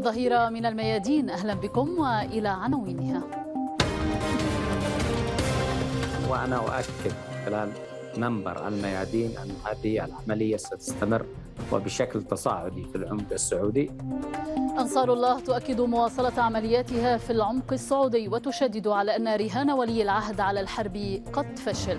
الظهيرة من الميادين أهلا بكم وإلى عناوينها وأنا أؤكد خلال منبر الميادين أن هذه العملية ستستمر وبشكل تصاعدي في العمق السعودي أنصار الله تؤكد مواصلة عملياتها في العمق السعودي وتشدد على أن رهان ولي العهد على الحرب قد فشل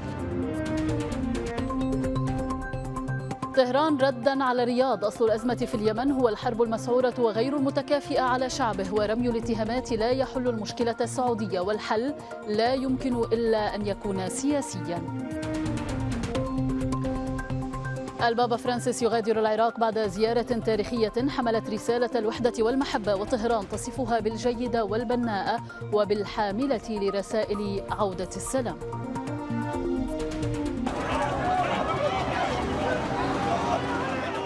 طهران ردا على رياض أصل الأزمة في اليمن هو الحرب المسعورة وغير المتكافئة على شعبه ورمي الاتهامات لا يحل المشكلة السعودية والحل لا يمكن إلا أن يكون سياسيا البابا فرانسيس يغادر العراق بعد زيارة تاريخية حملت رسالة الوحدة والمحبة وطهران تصفها بالجيدة والبناءة وبالحاملة لرسائل عودة السلام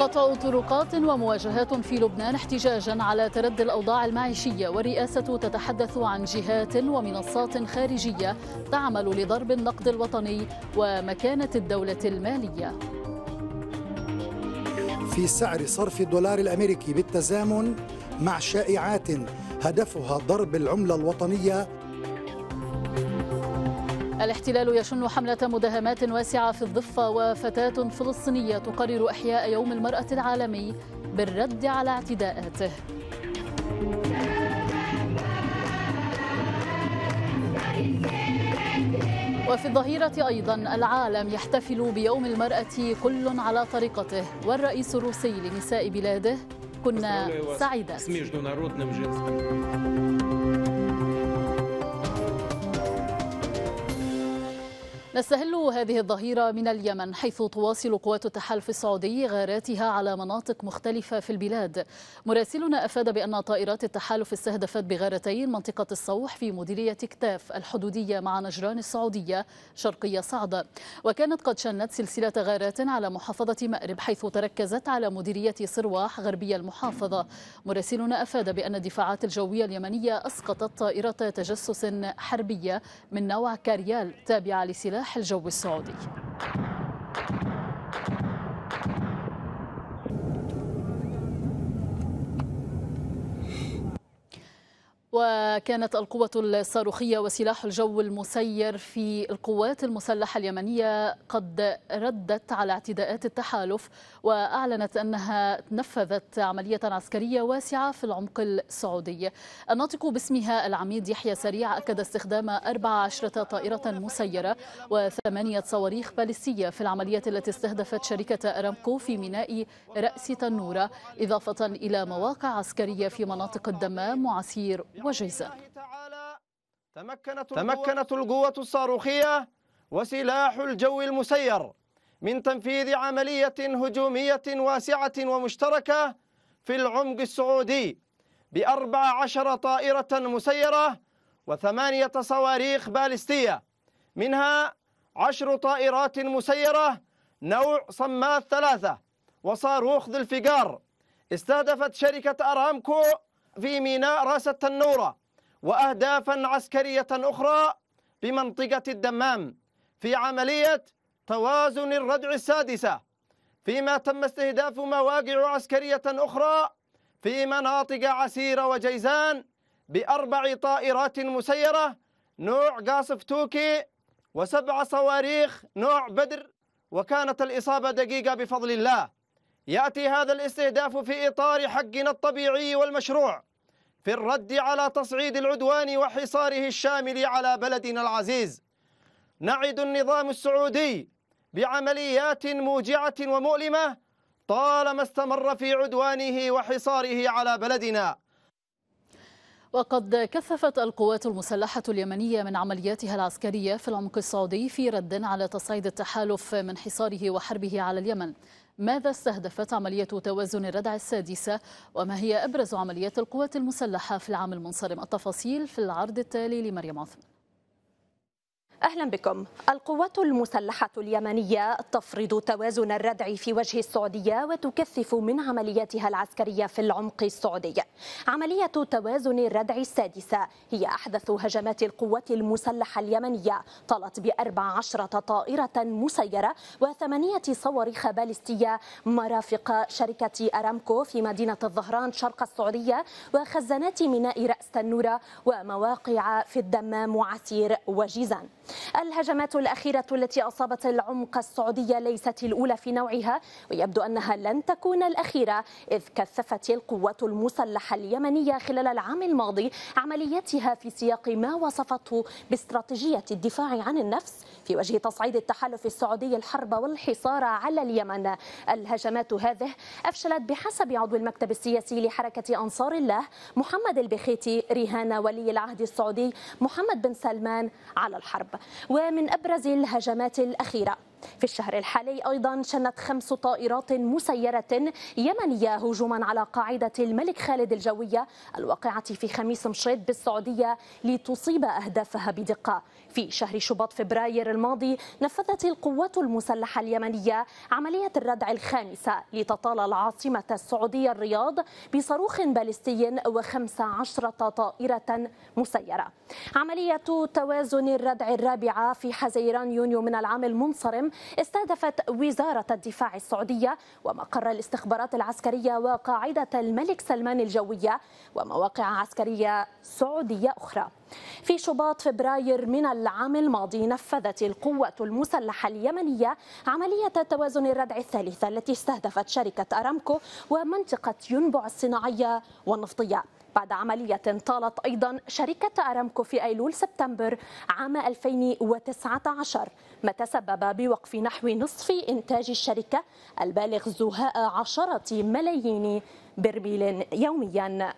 غطاء طرقات ومواجهات في لبنان احتجاجا على تردي الاوضاع المعيشيه والرئاسه تتحدث عن جهات ومنصات خارجيه تعمل لضرب النقد الوطني ومكانه الدوله الماليه. في سعر صرف الدولار الامريكي بالتزامن مع شائعات هدفها ضرب العمله الوطنيه الاحتلال يشن حملة مداهمات واسعة في الضفة وفتاة فلسطينية تقرر إحياء يوم المرأة العالمي بالرد على اعتداءاته وفي الظهيرة أيضا العالم يحتفل بيوم المرأة كل على طريقته والرئيس الروسي لنساء بلاده كنا سعيدات نستهل هذه الظهيرة من اليمن حيث تواصل قوات التحالف السعودي غاراتها على مناطق مختلفة في البلاد مراسلنا أفاد بأن طائرات التحالف استهدفت بغارتين منطقة الصوح في مديرية كتاف الحدودية مع نجران السعودية شرقية صعدة وكانت قد شنت سلسلة غارات على محافظة مأرب حيث تركزت على مديرية صرواح غربية المحافظة مراسلنا أفاد بأن الدفاعات الجوية اليمنية أسقطت طائرة تجسس حربية من نوع كاريال تابعة لسلاح الجو السعودي وكانت القوة الصاروخية وسلاح الجو المسير في القوات المسلحة اليمنية قد ردت على اعتداءات التحالف وأعلنت أنها نفذت عملية عسكرية واسعة في العمق السعودي الناطق باسمها العميد يحيى سريع أكد استخدام 14 طائرة مسيرة وثمانية صواريخ باليستية في العملية التي استهدفت شركة أرامكو في ميناء رأس تنورة إضافة إلى مواقع عسكرية في مناطق الدمام وعسير وجيزة تمكنت القوة الصاروخية وسلاح الجو المسير من تنفيذ عملية هجومية واسعة ومشتركة في العمق السعودي بأربع عشر طائرة مسيرة وثمانية صواريخ بالستية منها عشر طائرات مسيرة نوع صمات ثلاثة وصاروخ ذو الفقار استهدفت شركة أرامكو في ميناء راس التنورة وأهدافا عسكرية أخرى بمنطقة الدمام في عملية توازن الردع السادسة فيما تم استهداف مواقع عسكرية أخرى في مناطق عسيرة وجيزان بأربع طائرات مسيرة نوع قاصف توكي وسبع صواريخ نوع بدر وكانت الإصابة دقيقة بفضل الله يأتي هذا الاستهداف في إطار حقنا الطبيعي والمشروع في الرد على تصعيد العدوان وحصاره الشامل على بلدنا العزيز نعد النظام السعودي بعمليات موجعة ومؤلمة طالما استمر في عدوانه وحصاره على بلدنا وقد كثفت القوات المسلحة اليمنية من عملياتها العسكرية في العمق السعودي في رد على تصعيد التحالف من حصاره وحربه على اليمن ماذا استهدفت عملية توازن الردع السادسة وما هي أبرز عمليات القوات المسلحة في العام المنصرم التفاصيل في العرض التالي لمريم عثمان أهلا بكم القوات المسلحة اليمنية تفرض توازن الردع في وجه السعودية وتكثف من عملياتها العسكرية في العمق السعودي عملية توازن الردع السادسة هي أحدث هجمات القوات المسلحة اليمنية طالت بأربع عشرة طائرة مسيرة وثمانية صواريخ باليستية مرافق شركة أرامكو في مدينة الظهران شرق السعودية وخزانات ميناء رأس تنورة ومواقع في الدمام وعسير وجيزان الهجمات الأخيرة التي أصابت العمق السعودية ليست الأولى في نوعها ويبدو أنها لن تكون الأخيرة إذ كثفت القوات المسلحة اليمنية خلال العام الماضي عملياتها في سياق ما وصفته باستراتيجية الدفاع عن النفس في وجه تصعيد التحالف السعودي الحرب والحصار على اليمن الهجمات هذه أفشلت بحسب عضو المكتب السياسي لحركة أنصار الله محمد البخيتي رهان ولي العهد السعودي محمد بن سلمان على الحرب ومن أبرز الهجمات الأخيرة في الشهر الحالي أيضا شنت خمس طائرات مسيرة يمنية هجوما على قاعدة الملك خالد الجوية الواقعة في خميس مشيط بالسعودية لتصيب أهدافها بدقة في شهر شباط فبراير الماضي نفذت القوات المسلحة اليمنية عملية الردع الخامسة لتطال العاصمة السعودية الرياض بصاروخ باليستي وخمس عشرة طائرة مسيرة عملية توازن الردع الرابعة في حزيران يونيو من العام المنصرم استهدفت وزارة الدفاع السعودية ومقر الاستخبارات العسكرية وقاعدة الملك سلمان الجوية ومواقع عسكرية سعودية أخرى في شباط فبراير من العام الماضي نفذت القوة المسلحة اليمنية عملية توازن الردع الثالثة التي استهدفت شركة أرامكو ومنطقة ينبع الصناعية والنفطية بعد عملية طالت أيضا شركة أرامكو في أيلول سبتمبر عام 2019 ما تسبب بوقف نحو نصف إنتاج الشركة البالغ زهاء عشرة ملايين برميل يومياً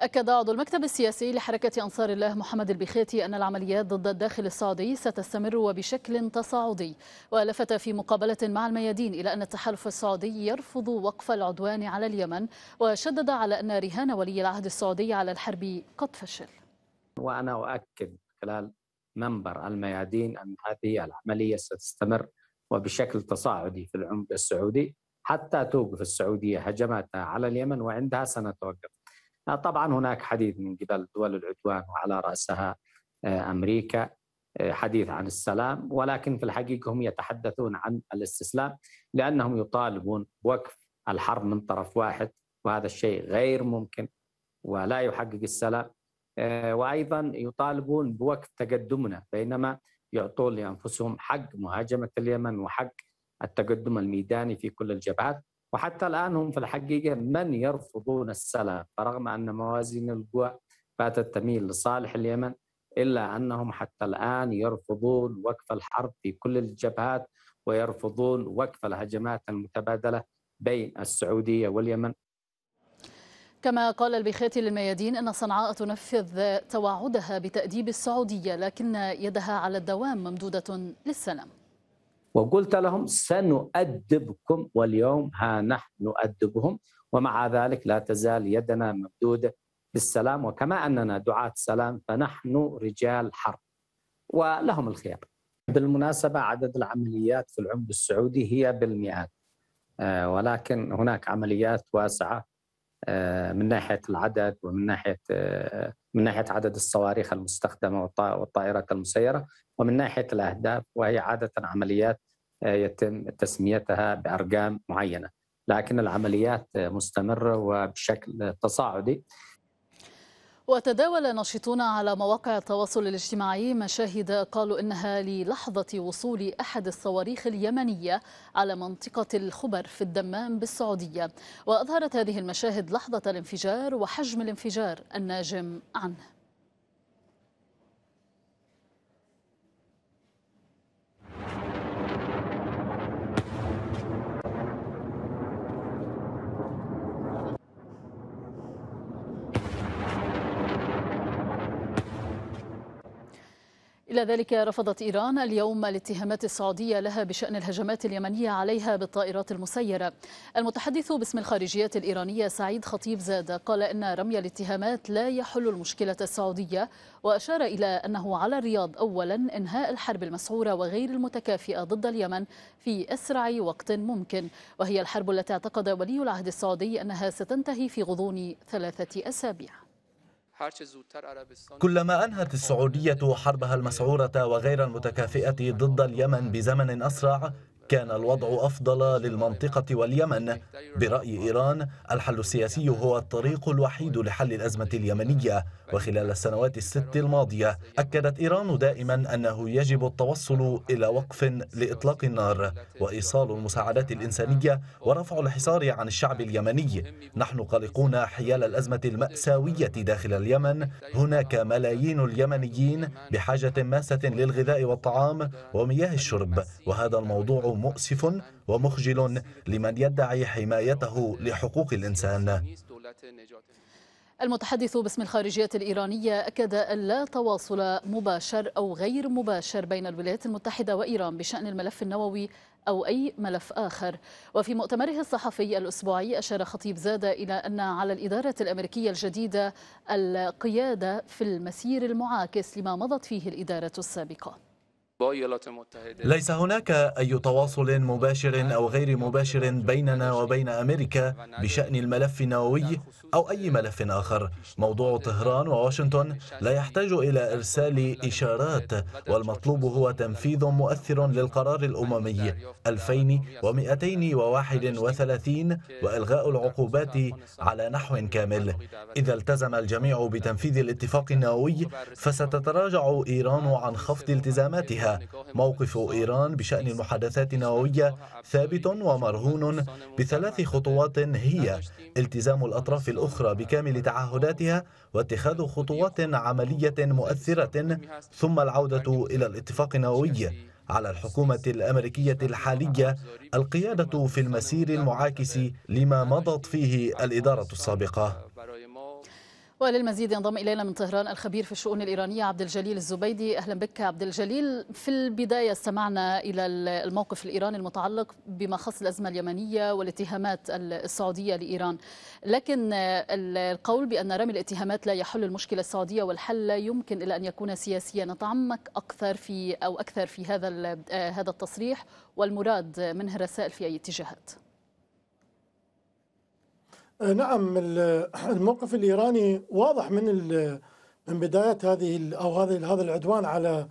أكد عضو المكتب السياسي لحركة أنصار الله محمد البخيتي أن العمليات ضد الداخل السعودي ستستمر وبشكل تصاعدي ولفت في مقابلة مع الميادين إلى أن التحالف السعودي يرفض وقف العدوان على اليمن وشدد على أن رهان ولي العهد السعودي على الحرب قد فشل وأنا أؤكد خلال منبر الميادين أن هذه العملية ستستمر وبشكل تصاعدي في العمق السعودي حتى توقف السعودية هجماتها على اليمن وعندها سنتوقف طبعا هناك حديث من قبل دول العدوان وعلى راسها آه، امريكا آه، حديث عن السلام ولكن في الحقيقه هم يتحدثون عن الاستسلام لانهم يطالبون بوقف الحرب من طرف واحد وهذا الشيء غير ممكن ولا يحقق السلام آه، وايضا يطالبون بوقف تقدمنا بينما يعطون لانفسهم حق مهاجمه اليمن وحق التقدم الميداني في كل الجبهات وحتى الآن هم في الحقيقة من يرفضون السلام فرغم أن موازين القوى باتت تميل لصالح اليمن إلا أنهم حتى الآن يرفضون وقف الحرب في كل الجبهات ويرفضون وقف الهجمات المتبادلة بين السعودية واليمن كما قال البيخاتي للميادين أن صنعاء تنفذ توعدها بتأديب السعودية لكن يدها على الدوام ممدودة للسلام وقلت لهم سنؤدبكم واليوم ها نحن نؤدبهم ومع ذلك لا تزال يدنا ممدودة بالسلام وكما أننا دعاة سلام فنحن رجال حرب ولهم الخير بالمناسبة عدد العمليات في العمد السعودي هي بالمئات آه، ولكن هناك عمليات واسعة آه، من ناحية العدد ومن ناحية آه، من ناحية عدد الصواريخ المستخدمة والطائرات المسيرة ومن ناحية الأهداف وهي عادة عمليات آه، يتم تسميتها بارقام معينه لكن العمليات مستمره وبشكل تصاعدي وتداول ناشطون على مواقع التواصل الاجتماعي مشاهد قالوا انها للحظه وصول احد الصواريخ اليمنيه على منطقه الخبر في الدمام بالسعوديه واظهرت هذه المشاهد لحظه الانفجار وحجم الانفجار الناجم عنه إلى ذلك رفضت إيران اليوم الاتهامات السعودية لها بشأن الهجمات اليمنية عليها بالطائرات المسيرة المتحدث باسم الخارجية الإيرانية سعيد خطيب زاد قال إن رمي الاتهامات لا يحل المشكلة السعودية وأشار إلى أنه على الرياض أولا إنهاء الحرب المسعورة وغير المتكافئة ضد اليمن في أسرع وقت ممكن وهي الحرب التي اعتقد ولي العهد السعودي أنها ستنتهي في غضون ثلاثة أسابيع كلما أنهت السعودية حربها المسعورة وغير المتكافئة ضد اليمن بزمن أسرع كان الوضع أفضل للمنطقة واليمن برأي إيران الحل السياسي هو الطريق الوحيد لحل الأزمة اليمنية وخلال السنوات الست الماضية أكدت إيران دائما أنه يجب التوصل إلى وقف لإطلاق النار وإيصال المساعدات الإنسانية ورفع الحصار عن الشعب اليمني نحن قلقون حيال الأزمة المأساوية داخل اليمن هناك ملايين اليمنيين بحاجة ماسة للغذاء والطعام ومياه الشرب وهذا الموضوع مؤسف ومخجل لمن يدعي حمايته لحقوق الإنسان المتحدث باسم الخارجية الإيرانية أكد ألا تواصل مباشر أو غير مباشر بين الولايات المتحدة وإيران بشأن الملف النووي أو أي ملف آخر وفي مؤتمره الصحفي الأسبوعي أشار خطيب زادة إلى أن على الإدارة الأمريكية الجديدة القيادة في المسير المعاكس لما مضت فيه الإدارة السابقة ليس هناك أي تواصل مباشر أو غير مباشر بيننا وبين أمريكا بشأن الملف النووي أو أي ملف آخر موضوع طهران وواشنطن لا يحتاج إلى إرسال إشارات والمطلوب هو تنفيذ مؤثر للقرار الأممي 2231 وإلغاء العقوبات على نحو كامل إذا التزم الجميع بتنفيذ الاتفاق النووي فستتراجع إيران عن خفض التزاماتها موقف إيران بشأن المحادثات النووية ثابت ومرهون بثلاث خطوات هي التزام الأطراف الأخرى بكامل تعهداتها واتخاذ خطوات عملية مؤثرة ثم العودة إلى الاتفاق النووي على الحكومة الأمريكية الحالية القيادة في المسير المعاكس لما مضت فيه الإدارة السابقة وللمزيد ينضم الينا من طهران الخبير في الشؤون الايرانيه عبد الجليل الزبيدي اهلا بك عبد الجليل في البدايه استمعنا الى الموقف الايراني المتعلق بما خص الازمه اليمنيه والاتهامات السعوديه لايران لكن القول بان رمي الاتهامات لا يحل المشكله السعوديه والحل لا يمكن الا ان يكون سياسيا نتعمق اكثر في او اكثر في هذا آه، هذا التصريح والمراد منه الرسائل في اي اتجاهات آه، نعم الموقف الايراني واضح من من بدايه هذه او هذه هذا العدوان على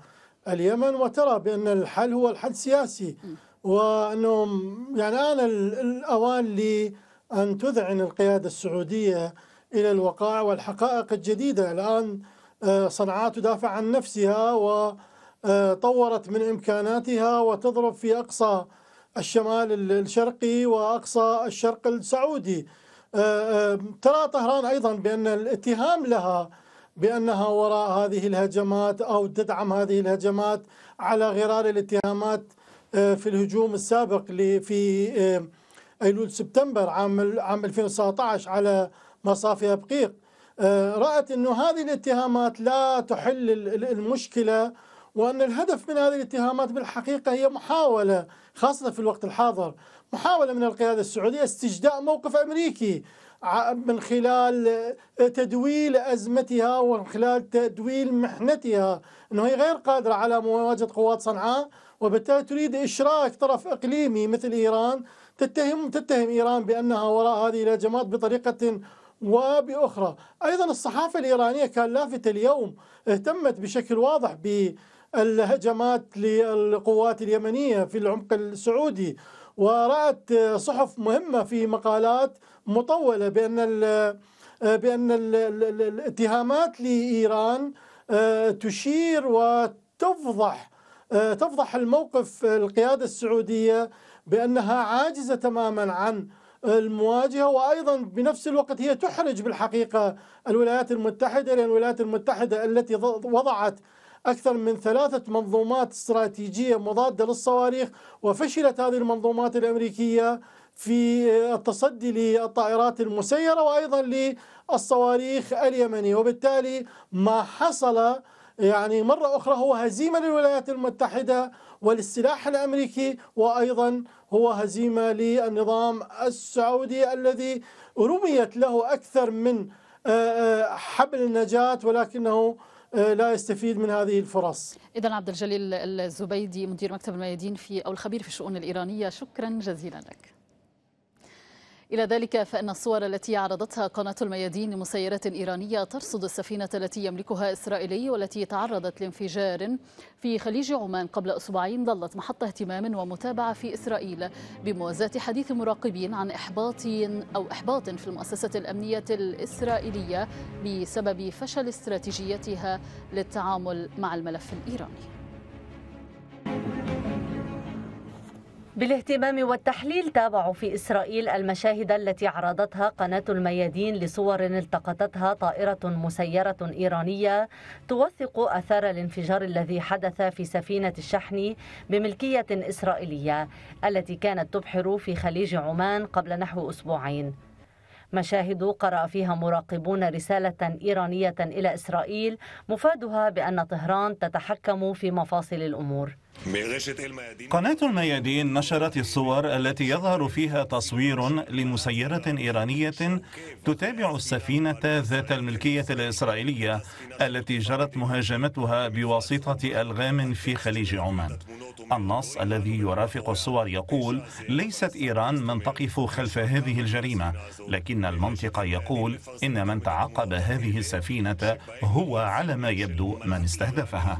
اليمن وترى بان الحل هو الحل سياسي وانه يعني انا الاوان لان تذعن القياده السعوديه الى الوقائع والحقائق الجديده الان آه، صنعاء تدافع عن نفسها وطورت آه، من امكاناتها وتضرب في اقصى الشمال الشرقي واقصى الشرق السعودي آه، آه، ترى طهران أيضا بأن الاتهام لها بأنها وراء هذه الهجمات أو تدعم هذه الهجمات على غرار الاتهامات آه، في الهجوم السابق في أيلول سبتمبر عام عام 2019 على مصافي أبقيق رأت أنه هذه الاتهامات لا تحل المشكلة وأن الهدف من هذه الاتهامات بالحقيقة هي محاولة خاصة في الوقت الحاضر محاولة من القيادة السعودية استجداء موقف أمريكي من خلال تدويل أزمتها ومن خلال تدويل محنتها أنه هي غير قادرة على مواجهة قوات صنعاء وبالتالي تريد إشراك طرف إقليمي مثل إيران تتهم تتهم إيران بأنها وراء هذه الهجمات بطريقة وبأخرى أيضا الصحافة الإيرانية كان لافتة اليوم اهتمت بشكل واضح بالهجمات للقوات اليمنية في العمق السعودي ورأت صحف مهمة في مقالات مطولة بأن بأن الاتهامات لإيران آه، تشير وتفضح آه، تفضح الموقف آه، القيادة السعودية بأنها عاجزة تماما عن المواجهة وأيضا بنفس الوقت هي تحرج بالحقيقة الولايات المتحدة لأن الولايات المتحدة التي وضعت أكثر من ثلاثة منظومات استراتيجية مضادة للصواريخ وفشلت هذه المنظومات الأمريكية في التصدي للطائرات المسيرة وأيضا للصواريخ اليمني وبالتالي ما حصل يعني مرة أخرى هو هزيمة للولايات المتحدة وللسلاح الأمريكي وأيضا هو هزيمة للنظام السعودي الذي رميت له أكثر من آه، آه، حبل النجاة ولكنه آه، لا يستفيد من هذه الفرص إذا عبد الجليل الزبيدي مدير مكتب الميادين في أو الخبير في الشؤون الإيرانية شكرا جزيلا لك إلى ذلك فإن الصور التي عرضتها قناة الميادين لمسيرة إيرانية ترصد السفينة التي يملكها إسرائيلي والتي تعرضت لانفجار في خليج عمان قبل أسبوعين ظلت محط اهتمام ومتابعة في إسرائيل بموازاة حديث مراقبين عن إحباط أو إحباط في المؤسسة الأمنية الإسرائيلية بسبب فشل استراتيجيتها للتعامل مع الملف الإيراني. بالاهتمام والتحليل تابعوا في إسرائيل المشاهد التي عرضتها قناة الميادين لصور التقطتها طائرة مسيرة إيرانية توثق أثار الانفجار الذي حدث في سفينة الشحن بملكية إسرائيلية التي كانت تبحر في خليج عمان قبل نحو أسبوعين مشاهد قرأ فيها مراقبون رسالة إيرانية إلى إسرائيل مفادها بأن طهران تتحكم في مفاصل الأمور قناة الميادين نشرت الصور التي يظهر فيها تصوير لمسيرة إيرانية تتابع السفينة ذات الملكية الإسرائيلية التي جرت مهاجمتها بواسطة ألغام في خليج عمان النص الذي يرافق الصور يقول ليست إيران من تقف خلف هذه الجريمة لكن المنطق يقول إن من تعقب هذه السفينة هو على ما يبدو من استهدفها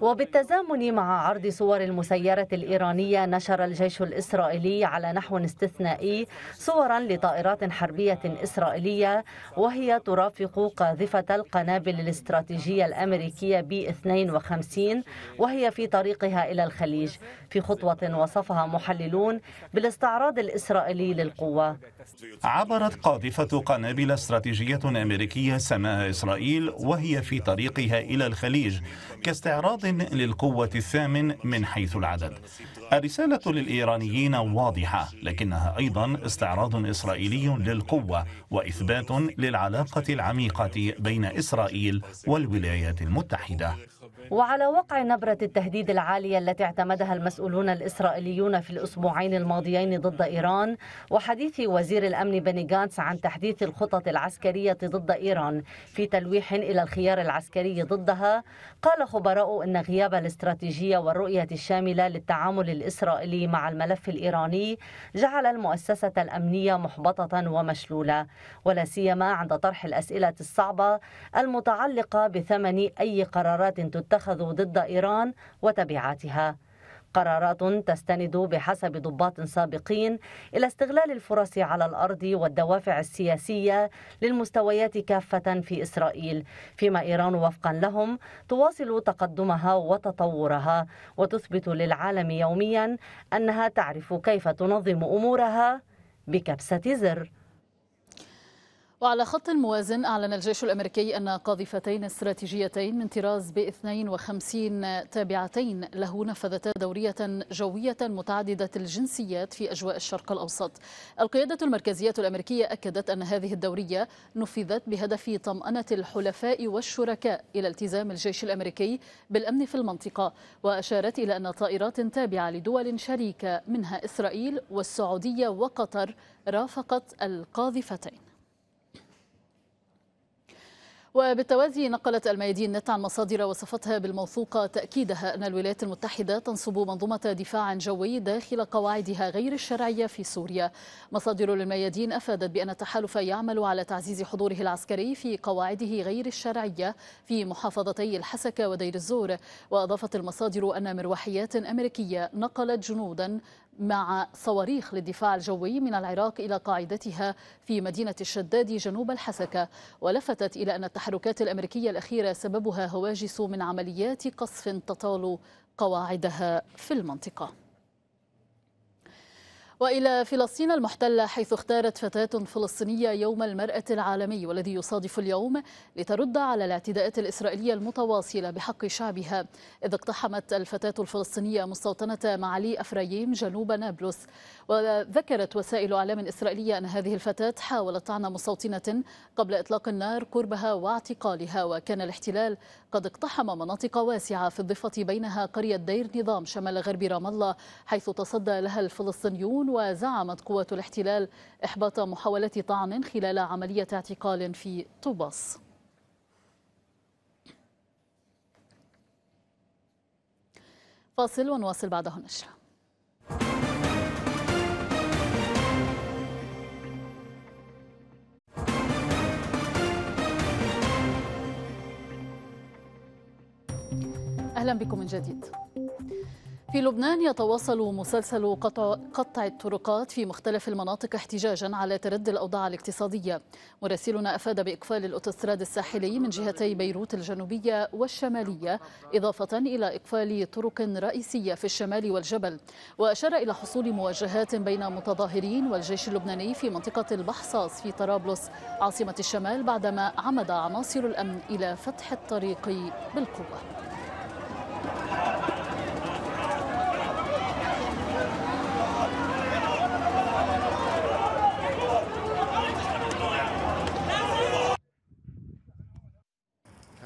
وبالتزامن مع عرض صور المسيرة الإيرانية نشر الجيش الإسرائيلي على نحو استثنائي صورا لطائرات حربية إسرائيلية وهي ترافق قاذفة القنابل الاستراتيجية الأمريكية بي 52 وهي في طريقها إلى الخليج في خطوة وصفها محللون بالاستعراض الإسرائيلي للقوة عبرت قاذفة قنابل استراتيجية أمريكية سماها إسرائيل وهي في طريقها إلى الخليج كاستعراض للقوة الثامن من حيث العدد الرسالة للإيرانيين واضحة لكنها أيضا استعراض إسرائيلي للقوة وإثبات للعلاقة العميقة بين إسرائيل والولايات المتحدة طيب. وعلى وقع نبرة التهديد العالية التي اعتمدها المسؤولون الإسرائيليون في الأسبوعين الماضيين ضد إيران وحديث وزير الأمن بني جانس عن تحديث الخطط العسكرية ضد إيران في تلويح إلى الخيار العسكري ضدها قال خبراء أن غياب الاستراتيجية والرؤية الشاملة للتعامل الإسرائيلي مع الملف الإيراني جعل المؤسسة الأمنية محبطة ومشلولة ولا سيما عند طرح الأسئلة الصعبة المتعلقة بثمن أي قرارات تتخذ اتخذوا ضد إيران وتبعاتها قرارات تستند بحسب ضباط سابقين الى استغلال الفرص على الارض والدوافع السياسيه للمستويات كافه في اسرائيل، فيما ايران وفقا لهم تواصل تقدمها وتطورها وتثبت للعالم يوميا انها تعرف كيف تنظم امورها بكبسه زر. وعلى خط الموازن أعلن الجيش الأمريكي أن قاذفتين استراتيجيتين من طراز ب 52 تابعتين له نفذتا دورية جوية متعددة الجنسيات في أجواء الشرق الأوسط. القيادة المركزية الأمريكية أكدت أن هذه الدورية نفذت بهدف طمأنة الحلفاء والشركاء إلى التزام الجيش الأمريكي بالأمن في المنطقة، وأشارت إلى أن طائرات تابعة لدول شريكة منها إسرائيل والسعودية وقطر رافقت القاذفتين. وبالتوازي نقلت الميادين نت عن مصادر وصفتها بالموثوقة تأكيدها أن الولايات المتحدة تنصب منظومة دفاع جوي داخل قواعدها غير الشرعية في سوريا مصادر للميادين أفادت بأن التحالف يعمل على تعزيز حضوره العسكري في قواعده غير الشرعية في محافظتي الحسكة ودير الزور وأضافت المصادر أن مروحيات أمريكية نقلت جنودا مع صواريخ للدفاع الجوي من العراق إلى قاعدتها في مدينة الشداد جنوب الحسكة ولفتت إلى أن التحركات الأمريكية الأخيرة سببها هواجس من عمليات قصف تطال قواعدها في المنطقة والى فلسطين المحتله حيث اختارت فتاه فلسطينيه يوم المراه العالمي والذي يصادف اليوم لترد على الاعتداءات الاسرائيليه المتواصله بحق شعبها اذ اقتحمت الفتاه الفلسطينيه مستوطنه معالي افرايم جنوب نابلس وذكرت وسائل اعلام اسرائيليه ان هذه الفتاه حاولت طعن مستوطنه قبل اطلاق النار قربها واعتقالها وكان الاحتلال قد اقتحم مناطق واسعه في الضفه بينها قريه دير نظام شمال غرب رام الله حيث تصدى لها الفلسطينيون وزعمت قوة الاحتلال إحباط محاولة طعن خلال عملية اعتقال في طوبس فاصل ونواصل بعده نشره اهلا بكم من جديد في لبنان يتواصل مسلسل قطع, قطع الطرقات في مختلف المناطق احتجاجا على تردي الاوضاع الاقتصاديه. مراسلنا افاد باقفال الاوتوستراد الساحلي من جهتي بيروت الجنوبيه والشماليه، اضافه الى اقفال طرق رئيسيه في الشمال والجبل. واشار الى حصول مواجهات بين متظاهرين والجيش اللبناني في منطقه البحصاص في طرابلس عاصمه الشمال بعدما عمد عناصر الامن الى فتح الطريق بالقوه.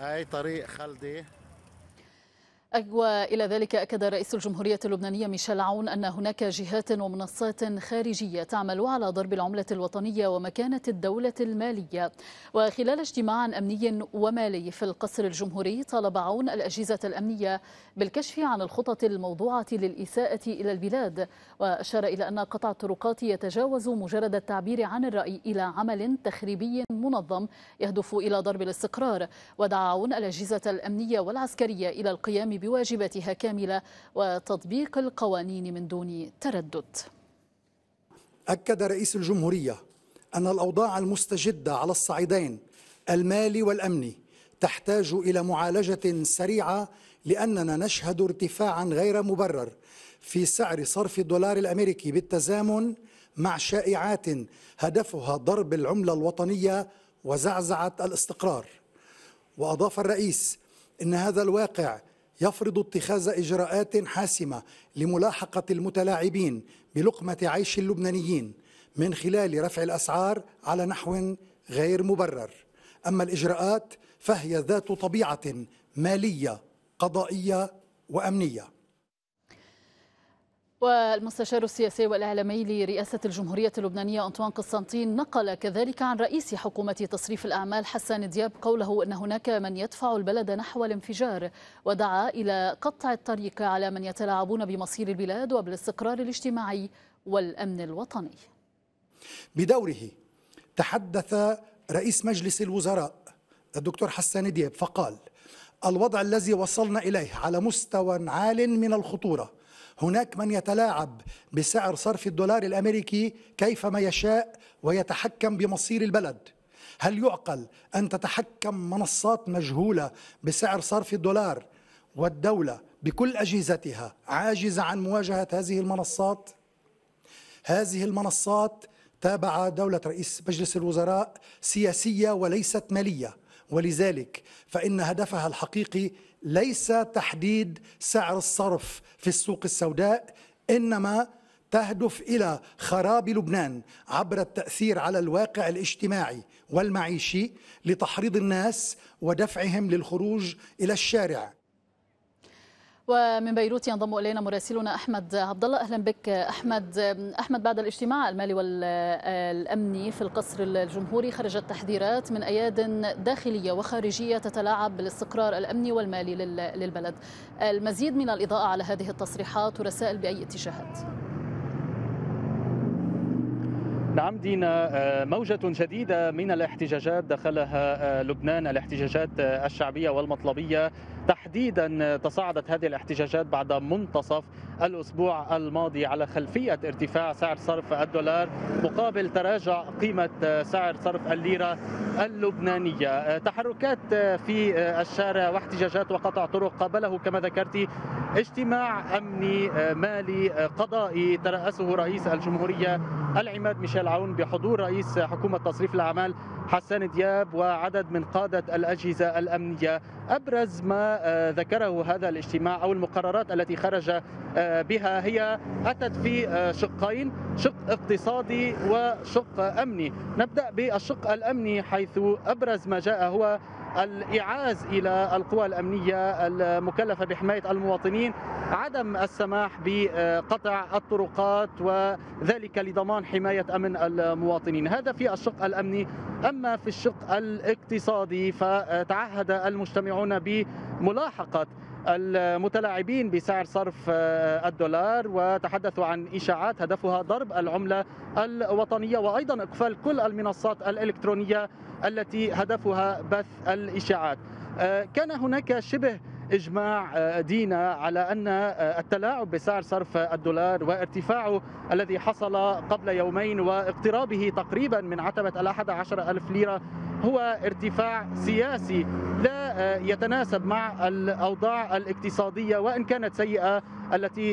هاي طريق خلدي وإلى أيوة، ذلك أكد رئيس الجمهورية اللبنانية ميشيل عون أن هناك جهات ومنصات خارجية تعمل على ضرب العملة الوطنية ومكانة الدولة المالية وخلال اجتماع أمني ومالي في القصر الجمهوري طالب عون الأجهزة الأمنية بالكشف عن الخطط الموضوعة للإساءة إلى البلاد وأشار إلى أن قطع الطرقات يتجاوز مجرد التعبير عن الرأي إلى عمل تخريبي منظم يهدف إلى ضرب الاستقرار ودعا عون الأجهزة الأمنية والعسكرية إلى القيام بواجباتها كاملة وتطبيق القوانين من دون تردد أكد رئيس الجمهورية أن الأوضاع المستجدة على الصعيدين المالي والأمني تحتاج إلى معالجة سريعة لأننا نشهد ارتفاعا غير مبرر في سعر صرف الدولار الأمريكي بالتزامن مع شائعات هدفها ضرب العملة الوطنية وزعزعة الاستقرار وأضاف الرئيس إن هذا الواقع يفرض اتخاذ إجراءات حاسمة لملاحقة المتلاعبين بلقمة عيش اللبنانيين من خلال رفع الأسعار على نحو غير مبرر أما الإجراءات فهي ذات طبيعة مالية قضائية وأمنية والمستشار السياسي والإعلامي لرئاسة الجمهورية اللبنانية أنطوان قسطنطين نقل كذلك عن رئيس حكومة تصريف الأعمال حسان دياب قوله أن هناك من يدفع البلد نحو الانفجار ودعا إلى قطع الطريق على من يتلاعبون بمصير البلاد وبالاستقرار الاجتماعي والأمن الوطني بدوره تحدث رئيس مجلس الوزراء الدكتور حسان دياب فقال الوضع الذي وصلنا إليه على مستوى عال من الخطورة هناك من يتلاعب بسعر صرف الدولار الامريكي كيفما يشاء ويتحكم بمصير البلد هل يعقل ان تتحكم منصات مجهوله بسعر صرف الدولار والدوله بكل اجهزتها عاجزه عن مواجهه هذه المنصات هذه المنصات تابع دولة رئيس مجلس الوزراء سياسية وليست مالية ولذلك فإن هدفها الحقيقي ليس تحديد سعر الصرف في السوق السوداء انما تهدف الى خراب لبنان عبر التاثير على الواقع الاجتماعي والمعيشي لتحريض الناس ودفعهم للخروج الى الشارع ومن بيروت ينضم الينا مراسلنا احمد عبد الله اهلا بك احمد احمد بعد الاجتماع المالي والامني في القصر الجمهوري خرجت تحذيرات من اياد داخليه وخارجيه تتلاعب بالاستقرار الامني والمالي للبلد المزيد من الاضاءه على هذه التصريحات ورسائل باي اتجاهات نعم دينا آه، موجة جديدة من الاحتجاجات دخلها آه، لبنان الاحتجاجات آه، الشعبية والمطلبية تحديدا تصاعدت هذه الاحتجاجات بعد منتصف الأسبوع الماضي على خلفية ارتفاع سعر صرف الدولار مقابل تراجع قيمة سعر صرف الليرة اللبنانية تحركات في الشارع واحتجاجات وقطع طرق قابله كما ذكرت اجتماع أمني مالي قضائي ترأسه رئيس الجمهورية العماد ميشيل العون بحضور رئيس حكومة تصريف الأعمال حسان دياب وعدد من قادة الأجهزة الأمنية أبرز ما آه، ذكره هذا الاجتماع أو المقررات التي خرج آه، بها هي أتت في آه، شقين شق اقتصادي وشق أمني نبدأ بالشق الأمني حيث أبرز ما جاء هو الإعاز إلى القوى الأمنية المكلفة بحماية المواطنين عدم السماح بقطع الطرقات وذلك لضمان حماية أمن المواطنين هذا في الشق الأمني أما في الشق الاقتصادي فتعهد المجتمعون بملاحقة المتلاعبين بسعر صرف الدولار وتحدثوا عن إشاعات هدفها ضرب العملة الوطنية وأيضا إقفال كل المنصات الإلكترونية التي هدفها بث الإشاعات كان هناك شبه اجماع آه، دينا على ان آه، التلاعب بسعر صرف الدولار وارتفاعه الذي حصل قبل يومين واقترابه تقريبا من عتبه ال عشر ألف ليره هو ارتفاع سياسي لا آه، يتناسب مع الاوضاع الاقتصاديه وان كانت سيئه التي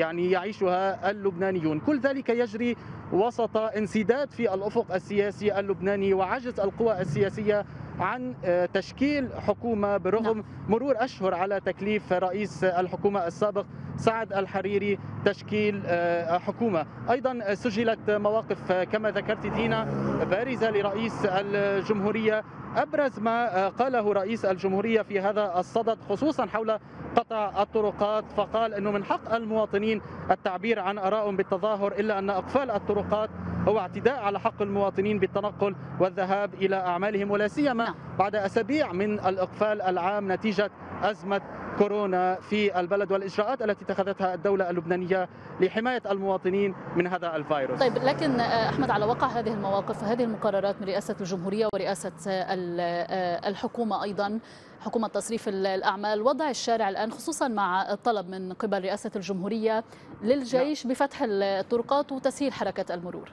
يعني يعيشها اللبنانيون، كل ذلك يجري وسط انسداد في الافق السياسي اللبناني وعجز القوى السياسيه عن آه، تشكيل حكومة برغم نعم. مرور أشهر على تكليف رئيس الحكومة السابق سعد الحريري تشكيل آه، حكومة أيضا سجلت مواقف آه، كما ذكرت دينا بارزة لرئيس الجمهورية أبرز ما قاله رئيس الجمهورية في هذا الصدد خصوصا حول قطع الطرقات فقال أنه من حق المواطنين التعبير عن أرائهم بالتظاهر إلا أن أقفال الطرقات هو اعتداء على حق المواطنين بالتنقل والذهاب إلى أعمالهم ولا سيما نعم. بعد أسابيع من الإقفال العام نتيجة أزمة كورونا في البلد والإجراءات التي اتخذتها الدولة اللبنانية لحماية المواطنين من هذا الفيروس طيب لكن آه، أحمد على وقع هذه المواقف هذه المقررات من رئاسة الجمهورية ورئاسة آه، آه، الحكومة أيضا حكومة تصريف الأعمال وضع الشارع الآن خصوصا مع الطلب من قبل رئاسة الجمهورية للجيش نعم. بفتح الطرقات وتسهيل حركة المرور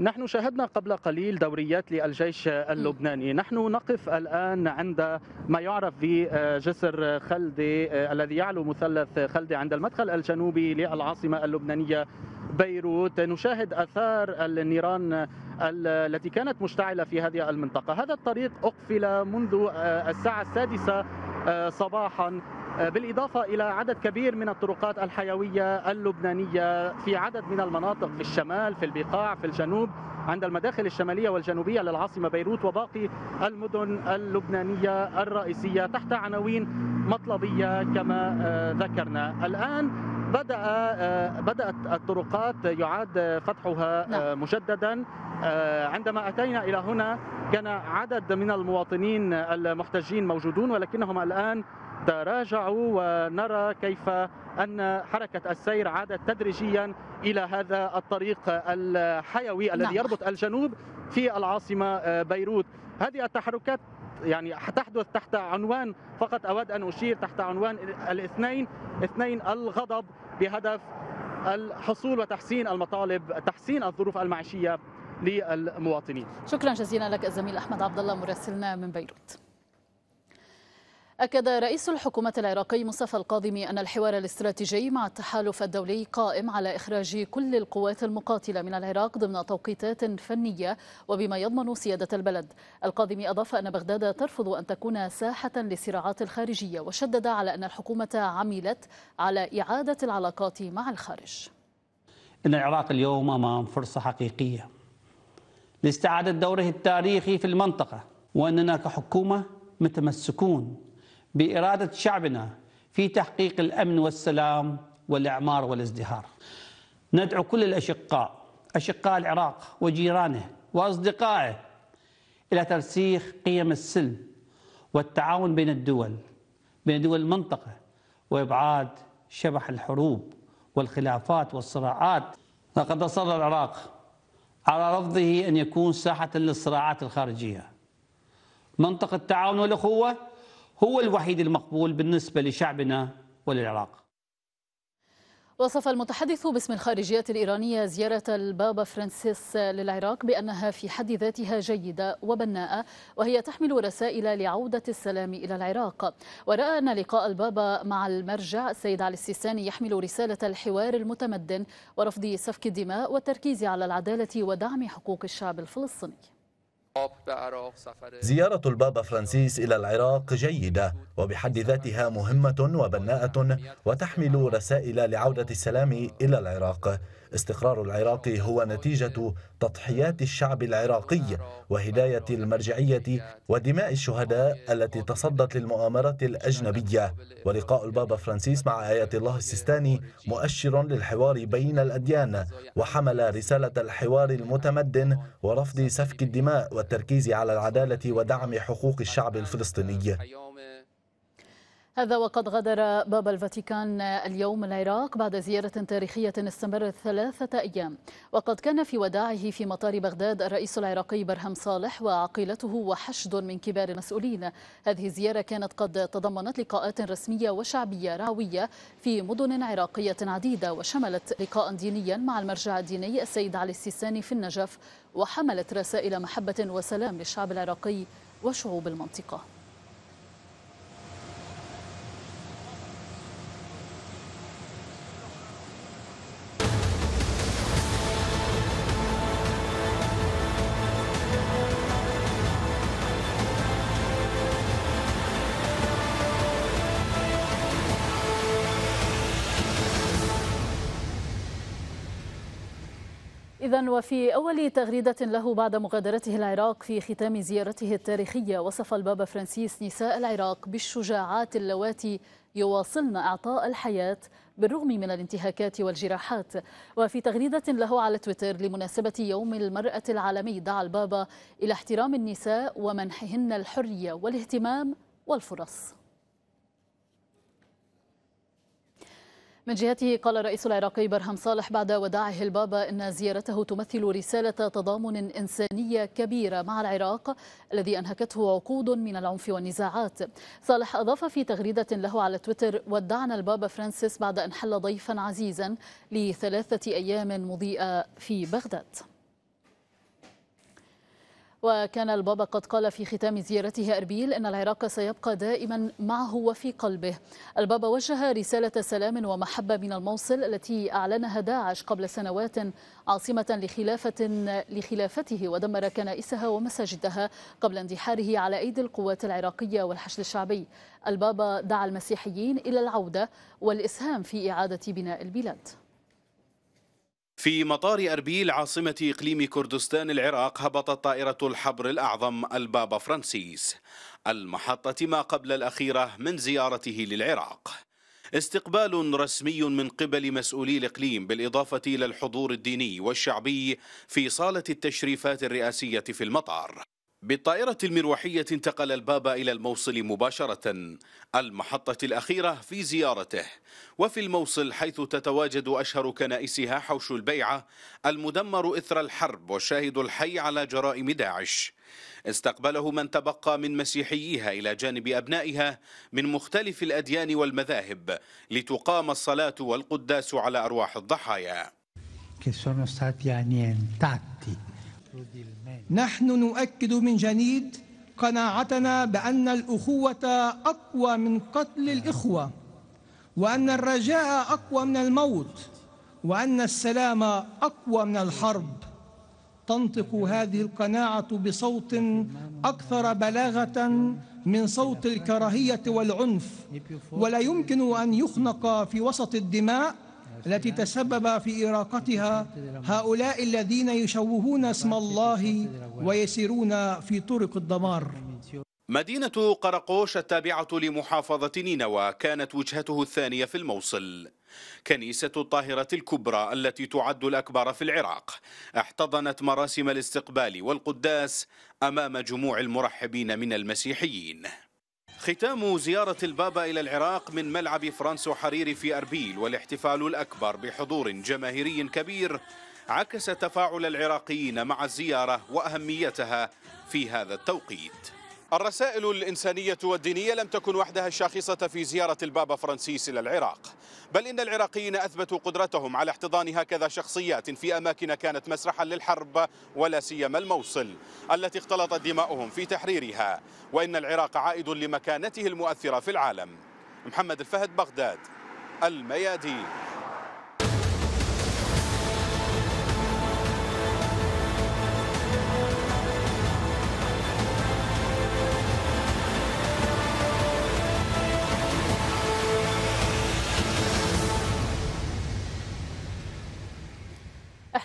نحن شاهدنا قبل قليل دوريات للجيش اللبناني نحن نقف الآن عند ما يعرف بجسر آه، آه، خلدي آه، الذي يعلو مثلث خلدي عند المدخل الجنوبي للعاصمة اللبنانية بيروت نشاهد اثار النيران التي كانت مشتعله في هذه المنطقه هذا الطريق اقفل منذ آه، الساعه السادسه آه، صباحا آه، بالإضافة إلى عدد كبير من الطرقات الحيوية اللبنانية في عدد من المناطق في الشمال في البقاع في الجنوب عند المداخل الشمالية والجنوبية للعاصمة بيروت وباقي المدن اللبنانية الرئيسية تحت عناوين مطلبية كما ذكرنا الآن بدأ آه، بدأت الطرقات يعاد فتحها آه، نعم. مجددا آه، عندما أتينا إلى هنا كان عدد من المواطنين المحتجين موجودون ولكنهم الآن تراجعوا ونرى كيف أن حركة السير عادت تدريجيا إلى هذا الطريق الحيوي الذي نعم. يربط الجنوب في العاصمة بيروت هذه التحركات يعني تحدث تحت عنوان فقط أود أن أشير تحت عنوان الاثنين اثنين الغضب بهدف الحصول وتحسين المطالب تحسين الظروف المعيشية للمواطنين شكرا جزيلا لك الزميل أحمد عبد الله مراسلنا من بيروت أكد رئيس الحكومة العراقي مصطفى القاضمي أن الحوار الاستراتيجي مع التحالف الدولي قائم على إخراج كل القوات المقاتلة من العراق ضمن توقيتات فنية وبما يضمن سيادة البلد. القاضمي أضاف أن بغداد ترفض أن تكون ساحة للصراعات الخارجية وشدد على أن الحكومة عملت على إعادة العلاقات مع الخارج. إن العراق اليوم أمام فرصة حقيقية لاستعادة دوره التاريخي في المنطقة وأننا كحكومة متمسكون بإرادة شعبنا في تحقيق الأمن والسلام والإعمار والازدهار ندعو كل الأشقاء أشقاء العراق وجيرانه وأصدقائه إلى ترسيخ قيم السلم والتعاون بين الدول بين دول المنطقة وإبعاد شبح الحروب والخلافات والصراعات لقد أصر العراق على رفضه أن يكون ساحة للصراعات الخارجية منطقة التعاون والأخوة هو الوحيد المقبول بالنسبة لشعبنا وللعراق وصف المتحدث باسم الخارجية الإيرانية زيارة البابا فرانسيس للعراق بأنها في حد ذاتها جيدة وبناءة وهي تحمل رسائل لعودة السلام إلى العراق ورأى أن لقاء البابا مع المرجع السيد علي السيساني يحمل رسالة الحوار المتمدن ورفض سفك الدماء والتركيز على العدالة ودعم حقوق الشعب الفلسطيني زيارة البابا فرانسيس إلى العراق جيدة وبحد ذاتها مهمة وبناءة وتحمل رسائل لعودة السلام إلى العراق استقرار العراق هو نتيجة تضحيات الشعب العراقي وهداية المرجعية ودماء الشهداء التي تصدت للمؤامرة الأجنبية ولقاء البابا فرانسيس مع آية الله السيستاني مؤشر للحوار بين الأديان وحمل رسالة الحوار المتمدن ورفض سفك الدماء والتركيز على العدالة ودعم حقوق الشعب الفلسطيني هذا وقد غادر باب الفاتيكان اليوم العراق بعد زيارة تاريخية استمرت ثلاثة أيام وقد كان في وداعه في مطار بغداد الرئيس العراقي برهم صالح وعقيلته وحشد من كبار المسؤولين هذه الزيارة كانت قد تضمنت لقاءات رسمية وشعبية رعوية في مدن عراقية عديدة وشملت لقاء دينيا مع المرجع الديني السيد علي السيساني في النجف وحملت رسائل محبة وسلام للشعب العراقي وشعوب المنطقة إذا وفي أول تغريدة له بعد مغادرته العراق في ختام زيارته التاريخية وصف البابا فرانسيس نساء العراق بالشجاعات اللواتي يواصلن إعطاء الحياة بالرغم من الانتهاكات والجراحات وفي تغريدة له على تويتر لمناسبة يوم المرأة العالمي دعا البابا إلى احترام النساء ومنحهن الحرية والاهتمام والفرص من جهته قال الرئيس العراقي برهم صالح بعد وداعه البابا أن زيارته تمثل رسالة تضامن إنسانية كبيرة مع العراق الذي أنهكته عقود من العنف والنزاعات صالح أضاف في تغريدة له على تويتر ودعنا البابا فرانسيس بعد أن حل ضيفا عزيزا لثلاثة أيام مضيئة في بغداد وكان البابا قد قال في ختام زيارته أربيل أن العراق سيبقى دائما معه وفي قلبه البابا وجه رسالة سلام ومحبة من الموصل التي أعلنها داعش قبل سنوات عاصمة لخلافة لخلافته ودمر كنائسها ومساجدها قبل اندحاره على أيدي القوات العراقية والحشد الشعبي البابا دعا المسيحيين إلى العودة والإسهام في إعادة بناء البلاد في مطار أربيل عاصمة إقليم كردستان العراق هبطت طائرة الحبر الأعظم البابا فرانسيس المحطة ما قبل الأخيرة من زيارته للعراق استقبال رسمي من قبل مسؤولي الإقليم بالإضافة إلى الحضور الديني والشعبي في صالة التشريفات الرئاسية في المطار بالطائرة المروحية انتقل البابا إلى الموصل مباشرة المحطة الأخيرة في زيارته وفي الموصل حيث تتواجد أشهر كنائسها حوش البيعة المدمر إثر الحرب والشاهد الحي على جرائم داعش استقبله من تبقى من مسيحييها إلى جانب أبنائها من مختلف الأديان والمذاهب لتقام الصلاة والقداس على أرواح الضحايا نحن نؤكد من جنيد قناعتنا بأن الأخوة أقوى من قتل الإخوة وأن الرجاء أقوى من الموت وأن السلام أقوى من الحرب تنطق هذه القناعة بصوت أكثر بلاغة من صوت الكراهية والعنف ولا يمكن أن يخنق في وسط الدماء التي تسبب في إراقتها هؤلاء الذين يشوهون اسم الله ويسيرون في طرق الدمار مدينة قرقوش التابعة لمحافظة نينوى كانت وجهته الثانية في الموصل كنيسة الطاهرة الكبرى التي تعد الأكبر في العراق احتضنت مراسم الاستقبال والقداس أمام جموع المرحبين من المسيحيين ختام زيارة البابا إلى العراق من ملعب فرانسو حريري في أربيل والاحتفال الأكبر بحضور جماهيري كبير عكس تفاعل العراقيين مع الزيارة وأهميتها في هذا التوقيت الرسائل الإنسانية والدينية لم تكن وحدها الشاخصة في زيارة البابا فرانسيس إلى العراق بل إن العراقيين أثبتوا قدرتهم على احتضان هكذا شخصيات في أماكن كانت مسرحا للحرب ولا سيما الموصل التي اختلطت دماؤهم في تحريرها وإن العراق عائد لمكانته المؤثرة في العالم محمد الفهد بغداد الميادين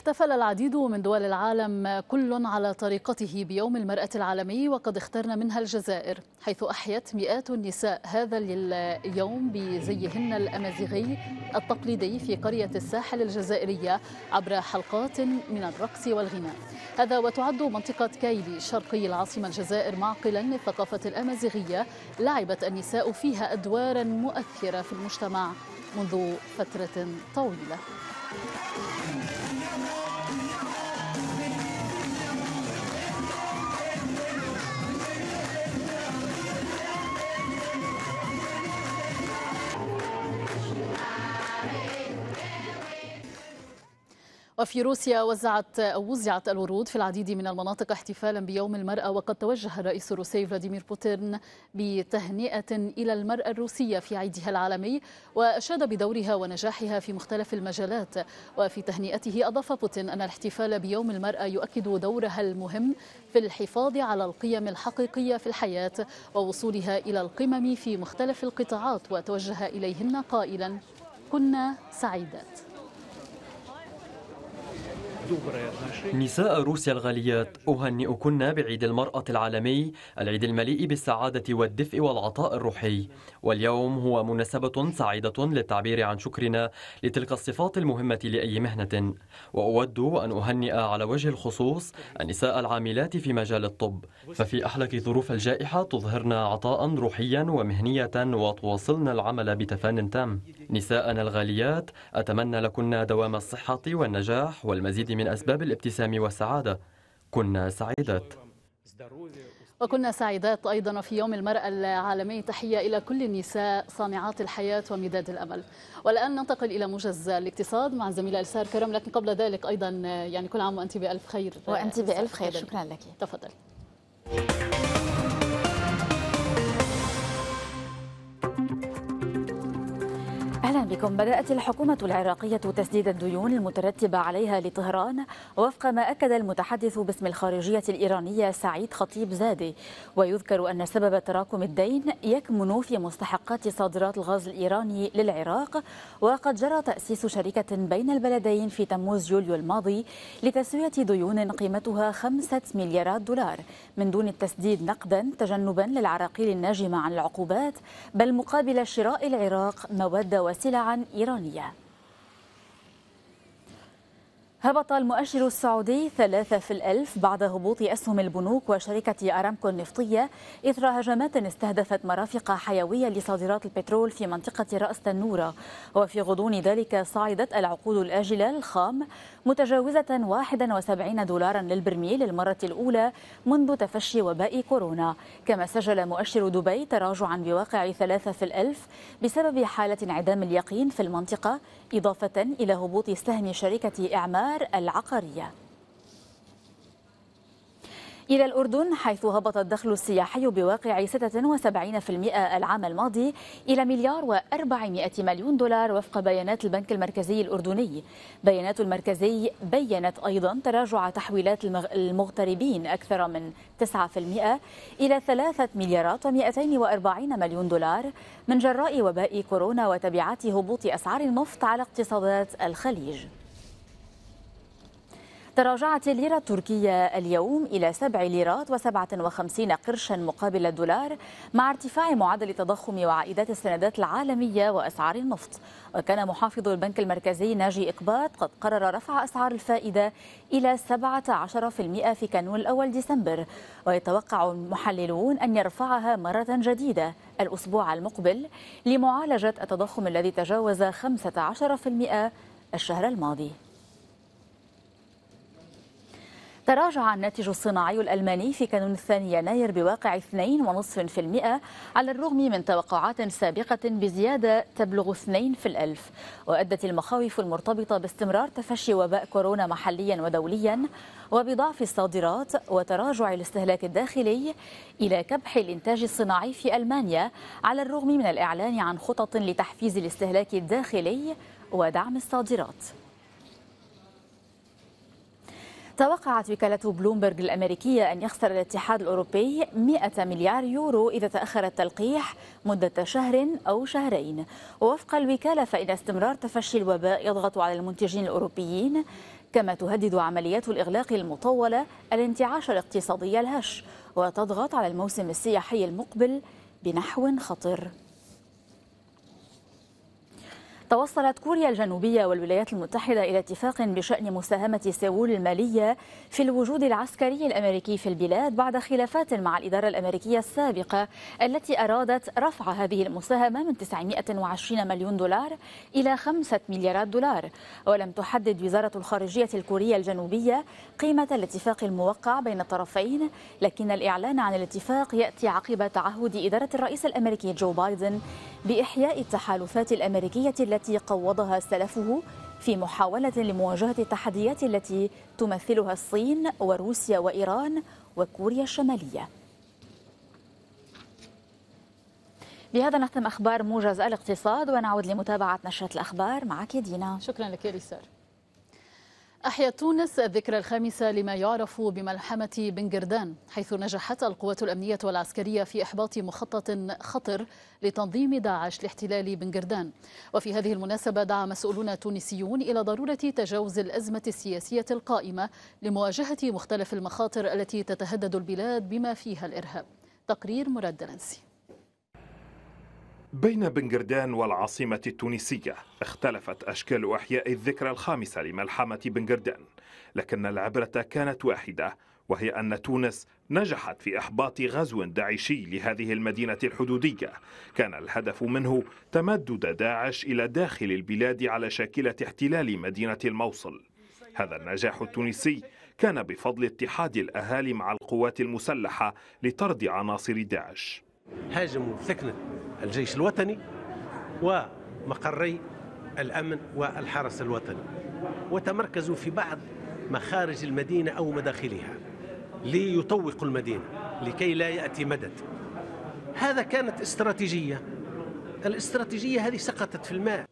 احتفل العديد من دول العالم كل على طريقته بيوم المرأة العالمي وقد اخترنا منها الجزائر حيث أحيت مئات النساء هذا اليوم بزيهن الأمازيغي التقليدي في قرية الساحل الجزائرية عبر حلقات من الرقص والغناء هذا وتعد منطقة كايلي شرقي العاصمة الجزائر معقلا للثقافة الأمازيغية لعبت النساء فيها أدوارا مؤثرة في المجتمع منذ فترة طويلة وفي روسيا وزعت وزعت الورود في العديد من المناطق احتفالا بيوم المرأة وقد توجه الرئيس الروسي فلاديمير بوتين بتهنئة إلى المرأة الروسية في عيدها العالمي وأشاد بدورها ونجاحها في مختلف المجالات وفي تهنئته أضاف بوتين أن الاحتفال بيوم المرأة يؤكد دورها المهم في الحفاظ على القيم الحقيقية في الحياة ووصولها إلى القمم في مختلف القطاعات وتوجه إليهن قائلا كنا سعيدات نساء روسيا الغاليات أهنئكن بعيد المرأة العالمي العيد المليء بالسعادة والدفء والعطاء الروحي واليوم هو مناسبة سعيدة للتعبير عن شكرنا لتلك الصفات المهمة لأي مهنة وأود أن أهنئ على وجه الخصوص النساء العاملات في مجال الطب ففي أحلك ظروف الجائحة تظهرن عطاء روحيا ومهنية وتواصلن العمل بتفان تام نساءنا الغاليات أتمنى لكن دوام الصحة والنجاح والمزيد من أسباب الابتسام والسعادة كنا سعيدات وكنا سعيدات أيضا في يوم المرأة العالمي تحية إلى كل النساء صانعات الحياة ومداد الأمل والآن ننتقل إلى موجز الاقتصاد مع الزميلة إلسار كرم لكن قبل ذلك أيضا يعني كل عام وأنت بألف خير وأنت بألف خير شكرا لك تفضل بكم بدأت الحكومة العراقية تسديد الديون المترتبة عليها لطهران وفق ما أكد المتحدث باسم الخارجية الإيرانية سعيد خطيب زادي ويذكر أن سبب تراكم الدين يكمن في مستحقات صادرات الغاز الإيراني للعراق وقد جرى تأسيس شركة بين البلدين في تموز يوليو الماضي لتسوية ديون قيمتها خمسة مليارات دولار من دون التسديد نقدا تجنبا للعراقيل الناجمة عن العقوبات بل مقابل شراء العراق مواد وسيلة سلعا إيرانية هبط المؤشر السعودي ثلاثة في الألف بعد هبوط أسهم البنوك وشركة أرامكو النفطية إثر هجمات استهدفت مرافق حيوية لصادرات البترول في منطقة رأس تنورة وفي غضون ذلك صعدت العقود الآجلة الخام متجاوزة 71 دولارا للبرميل للمرة الأولى منذ تفشي وباء كورونا كما سجل مؤشر دبي تراجعا بواقع ثلاثة في الألف بسبب حالة انعدام اليقين في المنطقة إضافة إلى هبوط سهم شركة إعمار العقارية إلى الأردن حيث هبط الدخل السياحي بواقع 76% العام الماضي إلى مليار و400 مليون دولار وفق بيانات البنك المركزي الأردني بيانات المركزي بيّنت أيضا تراجع تحويلات المغتربين أكثر من 9% إلى 3 مليارات و240 مليون دولار من جراء وباء كورونا وتبعات هبوط أسعار النفط على اقتصادات الخليج تراجعت الليرة التركية اليوم إلى 7 ليرات و57 قرشا مقابل الدولار مع ارتفاع معدل التضخم وعائدات السندات العالمية وأسعار النفط وكان محافظ البنك المركزي ناجي إقباط قد قرر رفع أسعار الفائدة إلى 17% في كانون الأول ديسمبر ويتوقع المحللون أن يرفعها مرة جديدة الأسبوع المقبل لمعالجة التضخم الذي تجاوز 15% الشهر الماضي تراجع الناتج الصناعي الألماني في كانون الثاني يناير بواقع 2.5% على الرغم من توقعات سابقة بزيادة تبلغ 2 في الألف وأدت المخاوف المرتبطة باستمرار تفشي وباء كورونا محليا ودوليا وبضعف الصادرات وتراجع الاستهلاك الداخلي إلى كبح الإنتاج الصناعي في ألمانيا على الرغم من الإعلان عن خطط لتحفيز الاستهلاك الداخلي ودعم الصادرات توقعت وكالة بلومبرغ الأمريكية أن يخسر الاتحاد الأوروبي 100 مليار يورو إذا تأخر التلقيح مدة شهر أو شهرين ووفق الوكالة فإن استمرار تفشي الوباء يضغط على المنتجين الأوروبيين كما تهدد عمليات الإغلاق المطولة الانتعاش الاقتصادي الهش وتضغط على الموسم السياحي المقبل بنحو خطر توصلت كوريا الجنوبية والولايات المتحدة إلى اتفاق بشأن مساهمة سيول المالية في الوجود العسكري الأمريكي في البلاد بعد خلافات مع الإدارة الأمريكية السابقة التي أرادت رفع هذه المساهمة من 920 مليون دولار إلى 5 مليارات دولار ولم تحدد وزارة الخارجية الكورية الجنوبية قيمة الاتفاق الموقع بين الطرفين لكن الإعلان عن الاتفاق يأتي عقب تعهد إدارة الرئيس الأمريكي جو بايدن بإحياء التحالفات الأمريكية التي التي قوضها سلفه في محاولة لمواجهة التحديات التي تمثلها الصين وروسيا وإيران وكوريا الشمالية بهذا نختم أخبار موجز الاقتصاد ونعود لمتابعة نشرة الأخبار معك دينا شكرا لك يا ريسار أحيا تونس الذكرى الخامسة لما يعرف بملحمة بن جردان حيث نجحت القوات الأمنية والعسكرية في إحباط مخطط خطر لتنظيم داعش لاحتلال بن جردان وفي هذه المناسبة دعا مسؤولون تونسيون إلى ضرورة تجاوز الأزمة السياسية القائمة لمواجهة مختلف المخاطر التي تتهدد البلاد بما فيها الإرهاب تقرير مراد دلنسي بين بنجردان والعاصمة التونسية اختلفت أشكال أحياء الذكرى الخامسة لملحمة بنجردان لكن العبرة كانت واحدة وهي أن تونس نجحت في إحباط غزو داعشي لهذه المدينة الحدودية كان الهدف منه تمدد داعش إلى داخل البلاد على شاكلة احتلال مدينة الموصل هذا النجاح التونسي كان بفضل اتحاد الأهالي مع القوات المسلحة لطرد عناصر داعش هاجموا سكنة الجيش الوطني ومقري الأمن والحرس الوطني وتمركزوا في بعض مخارج المدينة أو مداخلها ليطوقوا المدينة لكي لا يأتي مدد هذا كانت استراتيجية الاستراتيجية هذه سقطت في الماء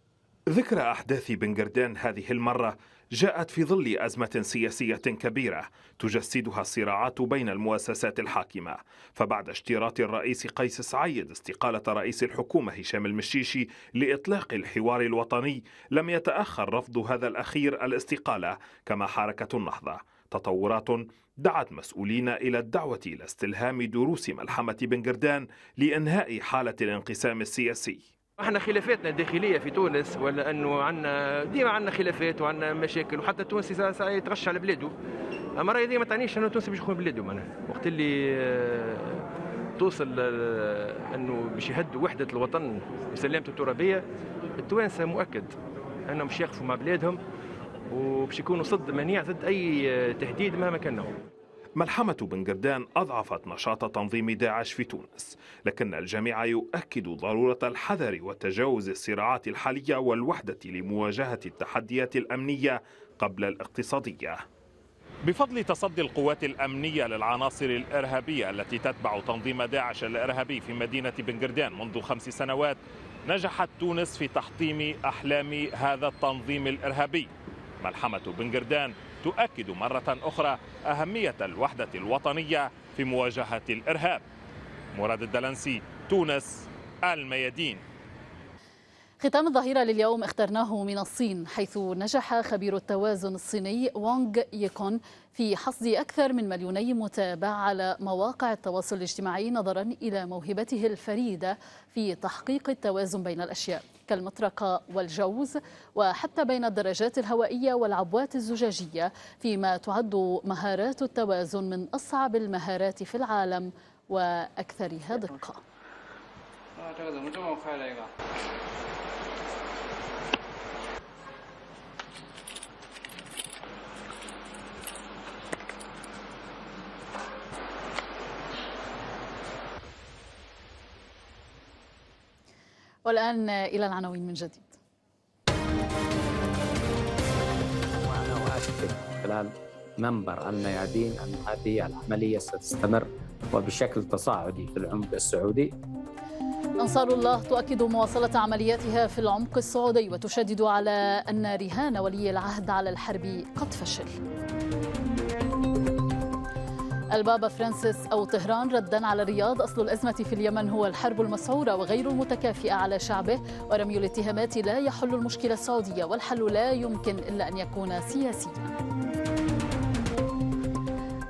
ذكرى أحداث بنغردان هذه المرة جاءت في ظل أزمة سياسية كبيرة تجسدها الصراعات بين المؤسسات الحاكمة فبعد اشتراط الرئيس قيس سعيد استقالة رئيس الحكومة هشام المشيشي لإطلاق الحوار الوطني لم يتأخر رفض هذا الأخير الاستقالة كما حركة النهضة تطورات دعت مسؤولين إلى الدعوة إلى استلهام دروس ملحمة بنغردان لإنهاء حالة الانقسام السياسي احنا خلافاتنا الداخليه في تونس ولا انه عندنا ديما عندنا خلافات وعندنا مشاكل وحتى التونسي يتغش على بلاده اما راهي ديما ما تعنيش انه التونسي باش يخون بلاده معناها وقت اللي آه، توصل آه، انه باش يهدوا وحده الوطن وسلامته الترابيه التوانسه مؤكد انهم باش يقفوا مع بلادهم وباش يكونوا صد منيع ضد اي آه، تهديد مهما كان نوع. ملحمة بن جردان أضعفت نشاط تنظيم داعش في تونس لكن الجميع يؤكد ضرورة الحذر وتجاوز الصراعات الحالية والوحدة لمواجهة التحديات الأمنية قبل الاقتصادية بفضل تصدي القوات الأمنية للعناصر الإرهابية التي تتبع تنظيم داعش الإرهابي في مدينة قردان منذ خمس سنوات نجحت تونس في تحطيم أحلام هذا التنظيم الإرهابي ملحمة قردان تؤكد مرة أخرى أهمية الوحدة الوطنية في مواجهة الإرهاب مراد الدلنسي تونس الميادين ختام الظهيرة لليوم اخترناه من الصين حيث نجح خبير التوازن الصيني وونغ يكون في حصد أكثر من مليوني متابع على مواقع التواصل الاجتماعي نظرا إلى موهبته الفريدة في تحقيق التوازن بين الأشياء كالمطرقة والجوز وحتى بين الدرجات الهوائية والعبوات الزجاجية فيما تعد مهارات التوازن من أصعب المهارات في العالم وأكثرها دقة اه، والآن إلى العناوين من جديد وأنا أؤكد خلال منبر الميادين أن هذه العملية ستستمر وبشكل تصاعدي في العمق السعودي أنصار الله تؤكد مواصلة عملياتها في العمق السعودي وتشدد على أن رهان ولي العهد على الحرب قد فشل البابا فرانسيس أو طهران ردا على الرياض أصل الأزمة في اليمن هو الحرب المسعورة وغير المتكافئة على شعبه ورمي الاتهامات لا يحل المشكلة السعودية والحل لا يمكن إلا أن يكون سياسيا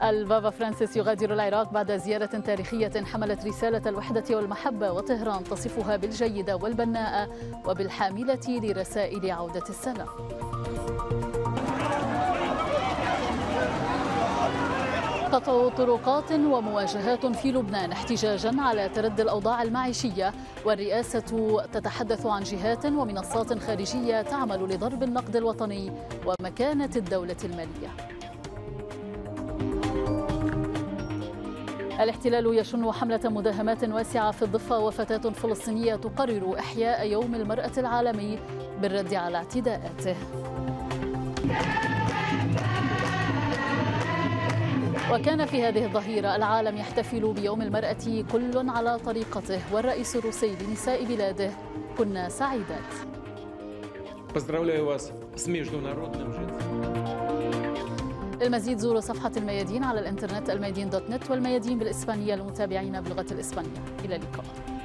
البابا فرانسيس يغادر العراق بعد زيارة تاريخية حملت رسالة الوحدة والمحبة وطهران تصفها بالجيدة والبناءة وبالحاملة لرسائل عودة السلام قطع طرقات ومواجهات في لبنان احتجاجا على تردي الاوضاع المعيشيه والرئاسه تتحدث عن جهات ومنصات خارجيه تعمل لضرب النقد الوطني ومكانه الدوله الماليه الاحتلال يشن حملة مداهمات واسعة في الضفة وفتاة فلسطينية تقرر إحياء يوم المرأة العالمي بالرد على اعتداءاته. وكان في هذه الظهيرة العالم يحتفل بيوم المرأة كل على طريقته والرئيس الروسي لنساء بلاده كنا سعيدات للمزيد زوروا صفحة الميادين على الانترنت الميادين دوت نت والميادين بالإسبانية لمتابعينا بلغة الإسبانية إلى اللقاء